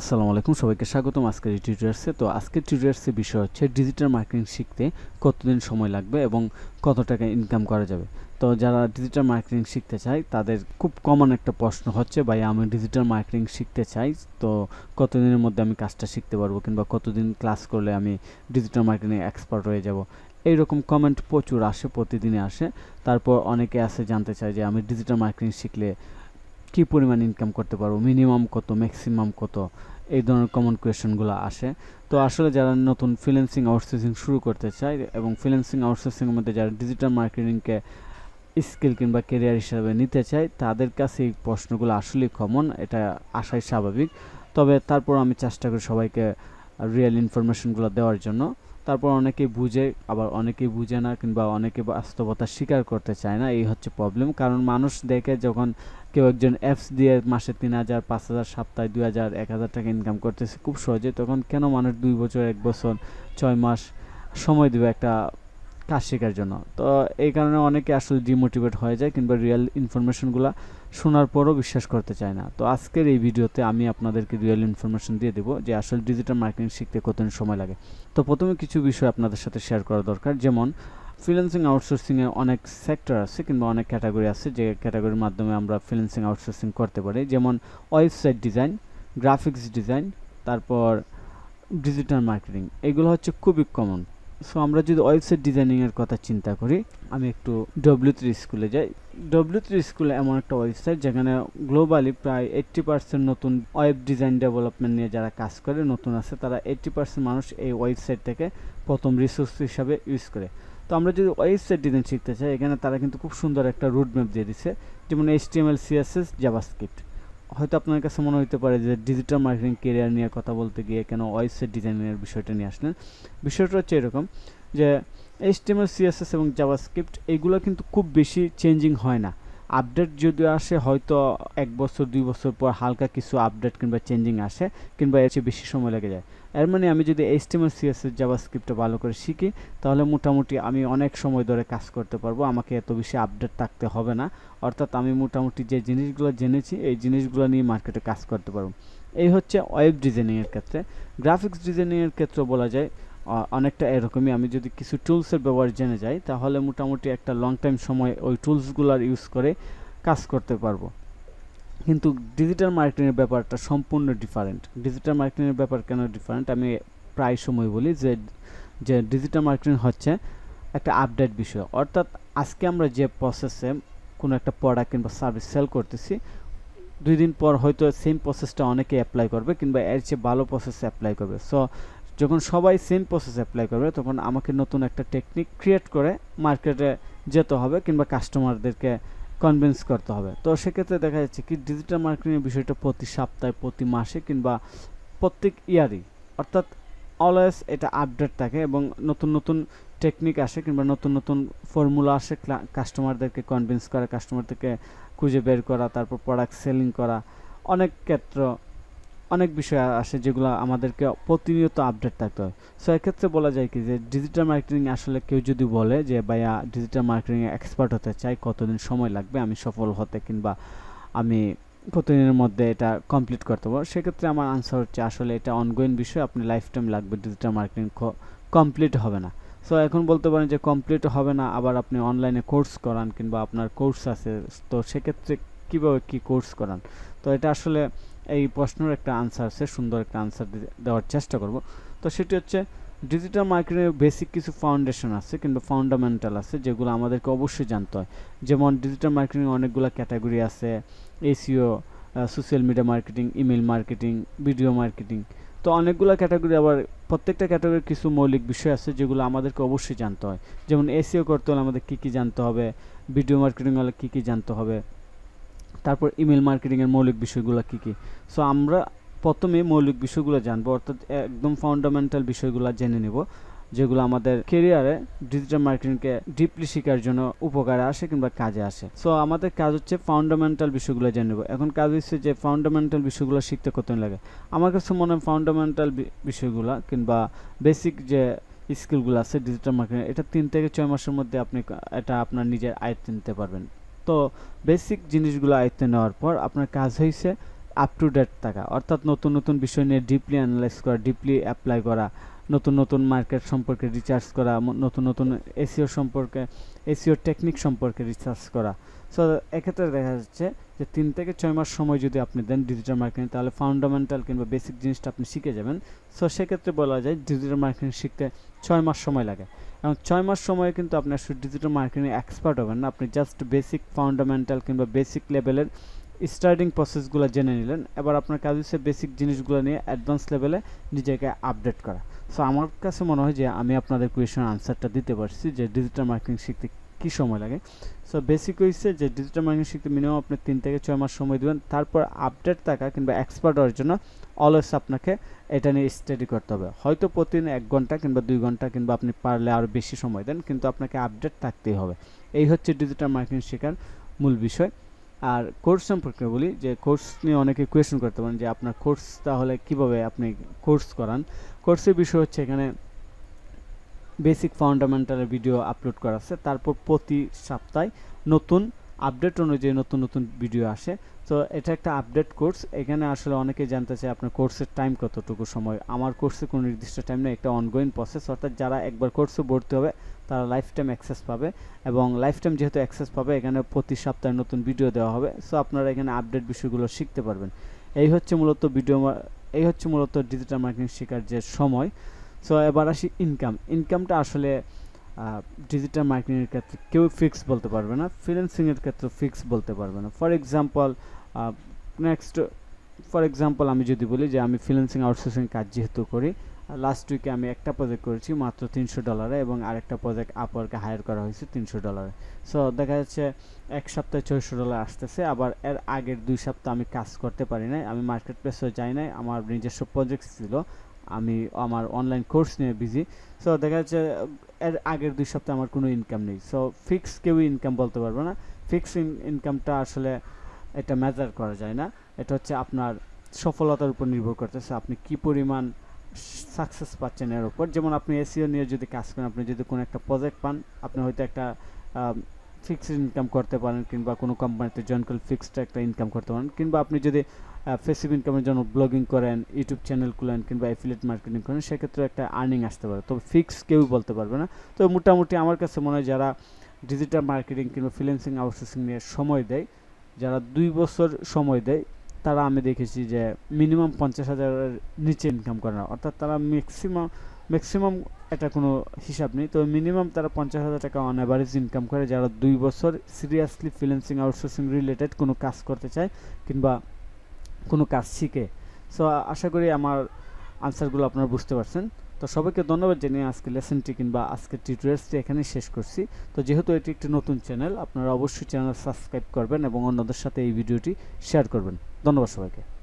আসসালামু আলাইকুম সবাইকে স্বাগতম আজকের এই টিউটোরিয়ার্সে তো আজকের টিউটোরিয়ার্সের বিষয় হচ্ছে ডিজিটাল মার্কেটিং শিখতে কতদিন সময় লাগবে এবং কত টাকা ইনকাম করা যাবে তো যারা ডিজিটাল মার্কেটিং শিখতে চায় তাদের খুব কমন একটা প্রশ্ন হচ্ছে ভাই আমি ডিজিটাল মার্কেটিং শিখতে চাই তো কতদিনের মধ্যে আমি কাজটা শিখতে পারবো কিংবা কতদিন ক্লাস করলে আমি ডিজিটাল মার্কেটিং এক্সপার্ট হয়ে যাব এইরকম কমেন্ট প্রচুর আসে প্রতিদিনে আসে তারপর অনেকে আসে জানতে চায় যে আমি ডিজিটাল মার্কেটিং শিখলে কি পরিমাণ ইনকাম করতে পারবো মিনিমাম কত ম্যাক্সিমাম কত এই ধরনের কমন কোয়েশনগুলো আসে তো আসলে যারা নতুন ফ্রিল্যান্সিং আউটসোর্সিং শুরু করতে চায় এবং ফিলেন্সিং আউটসোর্সিংয়ের মধ্যে যারা ডিজিটাল মার্কেটিংকে স্কিল কিংবা কেরিয়ার হিসাবে নিতে চায় তাদের কাছে এই প্রশ্নগুলো আসলেই কমন এটা আসাই স্বাভাবিক তবে তারপর আমি চেষ্টা করি সবাইকে রিয়েল ইনফরমেশনগুলো দেওয়ার জন্য তারপর অনেকে বুঝে আবার অনেকেই বুঝে না কিংবা অনেকে বাস্তবতা স্বীকার করতে চায় না এই হচ্ছে প্রবলেম কারণ মানুষ দেখে যখন কেউ একজন অ্যাপস দিয়ে মাসে তিন হাজার পাঁচ হাজার সপ্তাহে দুই হাজার এক হাজার টাকা ইনকাম করতেছে খুব সহজে তখন কেন মানুষ দুই বছর এক বছর ছয় মাস সময় দেবে একটা কাজ শেখার জন্য তো এই কারণে অনেকে আসলে ডিমোটিভেট হয়ে যায় কিংবা রিয়েল ইনফরমেশনগুলো শোনার পরও বিশ্বাস করতে চায় না তো আজকের এই ভিডিওতে আমি আপনাদেরকে রিয়েল ইনফরমেশন দিয়ে দেবো যে আসলে ডিজিটাল মার্কেটিং শিখতে কতদিন সময় লাগে তো প্রথমে কিছু বিষয় আপনাদের সাথে শেয়ার করা দরকার যেমন ফিন্যান্সিং আউটসোর্সিংয়ে অনেক সেক্টর আছে কিংবা অনেক ক্যাটাগরি আছে যে ক্যাটাগরির মাধ্যমে আমরা ফিন্যান্সিং আউটসোর্সিং করতে পারি যেমন ওয়েবসাইট ডিজাইন গ্রাফিক্স ডিজাইন তারপর ডিজিটাল মার্কেটিং এগুলো হচ্ছে খুবই কমন সো আমরা যদি ওয়েবসাইট ডিজাইনিংয়ের কথা চিন্তা করি আমি একটু ডব্লিউ থ্রি স্কুলে যাই ডব্লিউ থ্রি স্কুলে এমন একটা ওয়েবসাইট যেখানে গ্লোবালি প্রায় এইট্টি পার্সেন্ট নতুন ওয়েব ডিজাইন ডেভেলপমেন্ট নিয়ে যারা কাজ করে নতুন আছে তারা এইট্টি পার্সেন্ট মানুষ এই ওয়েবসাইট থেকে প্রথম রিসোর্স হিসাবে ইউজ করে তো আমরা যদি ওয়েবসাইট ডিজাইন শিখতে চাই এখানে তারা কিন্তু খুব সুন্দর একটা রুটম্যাপ দিয়ে দিছে যেমন এইচটিএমএল সিএসএস জাভাস্ক্রিপ্ট হয়তো আপনার কাছে মনে হইতে পারে যে ডিজিটাল মার্কেটিং কেরিয়ার নিয়ে কথা বলতে গিয়ে কেন ওয়েবসাইট ডিজাইনের বিষয়টা নিয়ে আসলেন বিষয়টা হচ্ছে এরকম যে এইচটিএমএল সিএসএস এবং জাভাস্ক্রিপ্ট এইগুলো কিন্তু খুব বেশি চেঞ্জিং হয় না আপডেট যদি আসে হয়তো এক বছর দুই বছর পর হালকা কিছু আপডেট কিংবা চেঞ্জিং আসে কিংবা এর চেয়ে বেশি সময় লেগে যায় এর মানে আমি যদি এইচটিএমএল সিএসএস জাভা স্ক্রিপ্টটা ভালো করে শিখি তাহলে মোটামুটি আমি অনেক সময় ধরে কাজ করতে পারবো আমাকে এত বেশি আপডেট থাকতে হবে না অর্থাৎ আমি মোটামুটি যে জিনিসগুলো জেনেছি এই জিনিসগুলো নিয়ে মার্কেটে কাজ করতে পারবো এই হচ্ছে ওয়েব ডিজাইনিংয়ের ক্ষেত্রে গ্রাফিক্স ডিজাইনিংয়ের ক্ষেত্রে বলা যায় অনেকটা এরকমই আমি যদি কিছু টুলসের ব্যবহার জেনে যাই তাহলে মোটামুটি একটা লং টাইম সময় ওই টুলসগুলোর ইউজ করে কাজ করতে পারবো কিন্তু ডিজিটাল মার্কেটিংয়ের ব্যাপারটা সম্পূর্ণ ডিফারেন্ট ডিজিটাল মার্কেটিংয়ের ব্যাপার কেন ডিফারেন্ট আমি প্রায় সময় বলি যে যে ডিজিটাল মার্কেটিং হচ্ছে একটা আপডেট বিষয় অর্থাৎ আজকে আমরা যে প্রসেসে কোনো একটা প্রোডাক্ট কিংবা সার্ভিস সেল করতেছি দুই দিন পর হয়তো সেম প্রসেসটা অনেকে অ্যাপ্লাই করবে কিংবা এর চেয়ে ভালো প্রসেসে অ্যাপ্লাই করবে সো যখন সবাই সেম প্রসেস অ্যাপ্লাই করবে তখন আমাকে নতুন একটা টেকনিক ক্রিয়েট করে মার্কেটে যেতে হবে কিংবা কাস্টমারদেরকে কনভিন্স করতে হবে তো সেক্ষেত্রে দেখা যাচ্ছে কি ডিজিটাল মার্কেটিংয়ের বিষয়টা প্রতি সপ্তাহে প্রতি মাসে কিংবা প্রত্যেক ইয়ারই অর্থাৎ অলওয়েজ এটা আপডেট থাকে এবং নতুন নতুন টেকনিক আসে কিংবা নতুন নতুন ফর্মুলা আসে কাস্টমারদেরকে কনভিন্স করা কাস্টমারদেরকে খুঁজে বের করা তারপর প্রোডাক্ট সেলিং করা অনেক ক্ষেত্র অনেক বিষয় আসে যেগুলো আমাদেরকে প্রতিনিয়ত আপডেট থাকতে হয় সো এক্ষেত্রে বলা যায় কি যে ডিজিটাল মার্কেটিং আসলে কেউ যদি বলে যে ভাইয়া ডিজিটাল মার্কেটিংয়ে এক্সপার্ট হতে চাই কতদিন সময় লাগবে আমি সফল হতে কিংবা আমি কতদিনের মধ্যে এটা কমপ্লিট করতে পারবো সেক্ষেত্রে আমার আনসার হচ্ছে আসলে এটা অনগোয়িং বিষয় আপনি লাইফ টাইম লাগবে ডিজিটাল মার্কেটিং কমপ্লিট হবে না সো এখন বলতে পারেন যে কমপ্লিট হবে না আবার আপনি অনলাইনে কোর্স করান কিংবা আপনার কোর্স আছে তো সেক্ষেত্রে কীভাবে কী কোর্স করান তো এটা আসলে এই প্রশ্নের একটা আনসার সে সুন্দর একটা আনসার দেওয়ার চেষ্টা করব তো সেটি হচ্ছে ডিজিটাল মার্কেটিংয়ের বেসিক কিছু ফাউন্ডেশন আছে কিন্তু ফাউন্ডামেন্টাল আছে যেগুলো আমাদেরকে অবশ্যই জানতে হয় যেমন ডিজিটাল মার্কেটিং অনেকগুলো ক্যাটাগরি আছে SEO social media marketing email marketing video marketing তো অনেকগুলো ক্যাটাগরি আবার প্রত্যেকটা ক্যাটাগরির কিছু মৌলিক বিষয় আছে যেগুলো আমাদেরকে অবশ্যই জানতে হয় যেমন এসিও করতে হলে আমাদের কী কী জানতে হবে ভিডিও মার্কেটিং হলে কী কী জানতে হবে তারপর ইমেল মার্কেটিংয়ের মৌলিক বিষয়গুলো কী কী সো আমরা প্রথমে মৌলিক বিষয়গুলো জানবো অর্থাৎ একদম ফাউন্ডামেন্টাল বিষয়গুলো জেনে নেব যেগুলো আমাদের কেরিয়ারে ডিজিটাল মার্কেটিংকে ডিপলি শেখার জন্য উপকারে আসে কিংবা কাজে আসে সো আমাদের কাজ হচ্ছে ফাউন্ডামেন্টাল বিষয়গুলো জেনে নেব এখন কাজ হচ্ছে যে ফাউন্ডামেন্টাল বিষয়গুলো শিখতে কত লাগে আমার কাছে মনে হয় ফাউন্ডামেন্টাল বিষয়গুলো কিংবা বেসিক যে স্কিলগুলো আছে ডিজিটাল মার্কেটিং এটা তিন থেকে ছয় মাসের মধ্যে আপনি এটা আপনার নিজের আয়ত্তে নিতে পারবেন তো বেসিক জিনিসগুলো আয়ত্তে নেওয়ার পর আপনার কাজ হয়েছে আপ টু ডেট থাকা অর্থাৎ নতুন নতুন বিষয় নিয়ে ডিপলি অ্যানালাইজ করা ডিপলি অ্যাপ্লাই করা নতুন নতুন মার্কেট সম্পর্কে রিচার্জ করা নতুন নতুন এসিও সম্পর্কে এসিও টেকনিক সম্পর্কে রিচার্জ করা সো এক্ষেত্রে দেখা যাচ্ছে যে তিন থেকে ছয় মাস সময় যদি আপনি দেন ডিজিটাল মার্কেটিং তাহলে ফাউন্ডামেন্টাল কিংবা বেসিক জিনিসটা আপনি শিখে যাবেন সো সেক্ষেত্রে বলা যায় ডিজিটাল মার্কেটিং শিখতে ছয় মাস সময় লাগে এবং ছয় মাস সময় কিন্তু আপনি আসলে ডিজিটাল মার্কেটিং এক্সপার্ট হবেন না আপনি জাস্ট বেসিক ফাউন্ডামেন্টাল কিংবা বেসিক লেভেলের স্টার্টিং প্রসেসগুলো জেনে নিলেন এবার আপনার কাজ হচ্ছে বেসিক জিনিসগুলো নিয়ে অ্যাডভান্স লেভেলে নিজেকে আপডেট করা সো আমার কাছে মনে হয় যে আমি আপনাদের কোয়েশন আনসারটা দিতে পারছি যে ডিজিটাল মার্কেটিং শিখতে কি সময় লাগে সো বেসিক হইছে যে ডিজিটাল মার্কেটিং শিখতে মিনিমাম আপনি তিন থেকে ছয় মাস সময় দেবেন তারপর আপডেট থাকা কিংবা এক্সপার্ট হওয়ার জন্য অলওয়েজ আপনাকে এটা নিয়ে স্টাডি করতে হবে হয়তো প্রতিদিন এক ঘন্টা কিংবা দুই ঘন্টা কিংবা আপনি পারলে আরও বেশি সময় দেন কিন্তু আপনাকে আপডেট থাকতেই হবে এই হচ্ছে ডিজিটাল মার্কেটিং শেখার মূল বিষয় আর কোর্স সম্পর্কে বলি যে কোর্স নিয়ে অনেকে কোয়েশন করতে পারেন যে আপনার কোর্স তাহলে কিভাবে আপনি কোর্স করান কোর্সের বিষয় হচ্ছে এখানে বেসিক ফাউন্ডামেন্টালের ভিডিও আপলোড করা আছে তারপর প্রতি সপ্তাহে নতুন আপডেট অনুযায়ী নতুন নতুন ভিডিও আসে তো এটা একটা আপডেট কোর্স এখানে আসলে অনেকে জানতে চায় আপনার কোর্সের টাইম কতটুকু সময় আমার কোর্সে কোনো নির্দিষ্ট টাইম নেই একটা অনগোয়িং প্রসেস অর্থাৎ যারা একবার কোর্সে ভর্তি হবে তারা লাইফ টাইম অ্যাক্সেস পাবে এবং লাইফ টাইম যেহেতু অ্যাক্সেস পাবে এখানে প্রতি সপ্তাহে নতুন ভিডিও দেওয়া হবে সো আপনারা এখানে আপডেট বিষয়গুলো শিখতে পারবেন এই হচ্ছে মূলত ভিডিও এই হচ্ছে মূলত ডিজিটাল মার্কেটিং শেখার যে সময় সো এবার আসি ইনকাম ইনকামটা আসলে ডিজিটাল মার্কেটিংয়ের ক্ষেত্রে কেউ ফিক্স বলতে পারবে না ফিন্যান্সিংয়ের ক্ষেত্রে ফিক্স বলতে পারবে না for example next for example আমি যদি বলি যে আমি ফিন্যান্সিং আউটসোর্সিং কাজ যেহেতু করি লাস্ট উইকে আমি একটা প্রজেক্ট করেছি মাত্র তিনশো ডলারে এবং আরেকটা প্রজেক্ট আপওয়ার্কে হায়ার করা হয়েছে তিনশো ডলারে সো দেখা যাচ্ছে এক সপ্তাহে ছয়শো ডলার আসতেছে আবার এর আগের দুই সপ্তাহ আমি কাজ করতে পারি নাই আমি মার্কেট প্লেসেও যাই নাই আমার নিজস্ব প্রজেক্ট ছিল আমি আমার অনলাইন কোর্স নিয়ে বিজি সো দেখা যাচ্ছে এর আগের দুই সপ্তাহে আমার কোনো ইনকাম নেই সো ফিক্স কেউ ইনকাম বলতে পারবো না ফিক্স ইনকামটা আসলে এটা মেজার করা যায় না এটা হচ্ছে আপনার সফলতার উপর নির্ভর করতেছে আপনি কি পরিমাণ সাকসেস পাচ্ছেন এর উপর যেমন আপনি এসিও e নিয়ে যদি কাজ করেন আপনি যদি কোনো একটা প্রজেক্ট পান আপনি হয়তো একটা ফিক্সড ইনকাম করতে পারেন কিংবা কোনো কোম্পানিতে জয়েন করলে ফিক্সড একটা ইনকাম করতে পারেন কিংবা আপনি যদি ফেসিভ ইনকামের জন্য ব্লগিং করেন ইউটিউব চ্যানেল খুলেন কিংবা অ্যাফিলেট মার্কেটিং করেন সেক্ষেত্রে একটা আর্নিং আসতে পারে তবে ফিক্স কেউ বলতে পারবে না তো মোটামুটি আমার কাছে মনে হয় যারা ডিজিটাল মার্কেটিং কিংবা ফিলেন্সিং আউটসোর্সিং নিয়ে সময় দেয় যারা দুই বছর সময় দেয় তারা আমি দেখেছি যে মিনিমাম পঞ্চাশ হাজারের নিচে ইনকাম করে না অর্থাৎ তারা ম্যাক্সিমাম ম্যাক্সিমাম এটা কোনো হিসাব নেই তো মিনিমাম তারা পঞ্চাশ হাজার টাকা অন অ্যাভারেজ ইনকাম করে যারা দুই বছর সিরিয়াসলি ফিলেন্সিং আউটসোর্সিং রিলেটেড কোনো কাজ করতে চায় কিংবা কোনো কাজ শিখে সো আশা করি আমার আনসারগুলো আপনারা বুঝতে পারছেন তো সবাইকে ধন্যবাদ জানিয়ে আজকে লেসনটি কিংবা আজকের টিউটোরিয়ালসটি এখানে শেষ করছি তো যেহেতু এটি একটি নতুন চ্যানেল আপনারা অবশ্যই চ্যানেল সাবস্ক্রাইব করবেন এবং অন্যদের সাথে এই ভিডিওটি শেয়ার করবেন ধন্যবাদ সবাইকে